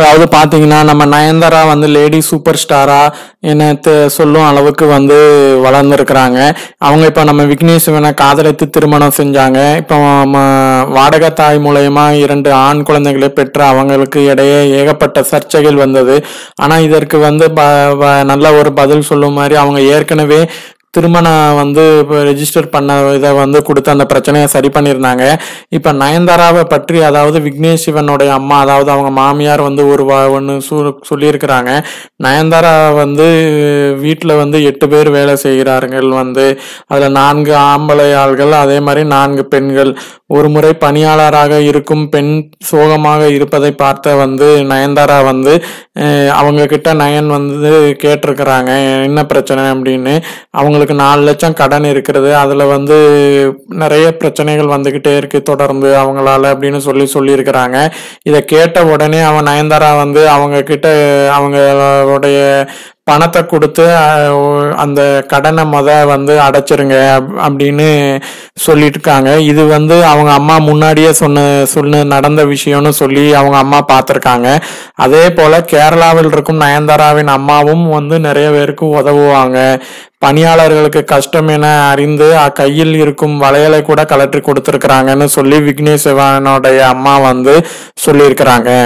அதாவது பார்த்தீங்கன்னா நம்ம நயன்தாரா வந்து லேடி சூப்பர் ஸ்டாரா என்ன சொல்லும் அளவுக்கு வந்து வளர்ந்துருக்குறாங்க அவங்க இப்போ நம்ம விக்னேஷ் காதலித்து திருமணம் செஞ்சாங்க இப்போ வாடகை தாய் மூலயமா இரண்டு ஆண் குழந்தைகளை பெற்ற அவங்களுக்கு இடையே ஏகப்பட்ட சர்ச்சைகள் வந்தது ஆனால் இதற்கு வந்து நல்ல ஒரு பதில் சொல்லும் மாதிரி அவங்க ஏற்கனவே திருமணம் வந்து இப்போ ரெஜிஸ்டர் பண்ண இதை வந்து கொடுத்து அந்த பிரச்சனையை சரி பண்ணியிருந்தாங்க இப்போ நயன்தாராவை பற்றி அதாவது விக்னேஷ் சிவனுடைய அம்மா அதாவது அவங்க மாமியார் வந்து ஒரு வா ஒன்று சு சொல்லியிருக்கிறாங்க நயன்தாரா வந்து வீட்டில் வந்து எட்டு பேர் வேலை செய்கிறார்கள் வந்து அதில் நான்கு ஆம்பளை ஆள்கள் அதே மாதிரி நான்கு பெண்கள் ஒருமுறை பணியாளராக இருக்கும் பெண் சோகமாக இருப்பதை பார்த்த வந்து நயன்தாரா வந்து அவங்க கிட்ட நயன் வந்து கேட்டிருக்கிறாங்க என்ன பிரச்சனை அப்படின்னு அவங்களுக்கு நாலு லட்சம் கடன் இருக்கிறது அதில் வந்து நிறைய பிரச்சனைகள் வந்துக்கிட்டே இருக்குது தொடர்ந்து அவங்களால அப்படின்னு சொல்லி சொல்லியிருக்கிறாங்க இதை கேட்ட உடனே அவன் நயன்தாரா வந்து அவங்க கிட்ட அவங்களுடைய பணத்தை கொடுத்து அந்த கடனை மொத வந்து அடைச்சிருங்க அப்படின்னு சொல்லிட்டுருக்காங்க இது வந்து அவங்க அம்மா முன்னாடியே சொன்ன சொன்ன நடந்த விஷயம்னு சொல்லி அவங்க அம்மா பார்த்துருக்காங்க அதே போல் கேரளாவில் இருக்கும் நயன்தாராவின் அம்மாவும் வந்து நிறைய பேருக்கு உதவுவாங்க பணியாளர்களுக்கு கஷ்டம் என அறிந்து கையில் இருக்கும் வளையலை கூட கலற்றி கொடுத்துருக்குறாங்கன்னு சொல்லி விக்னேஷ் சிவனுடைய அம்மா வந்து சொல்லியிருக்கிறாங்க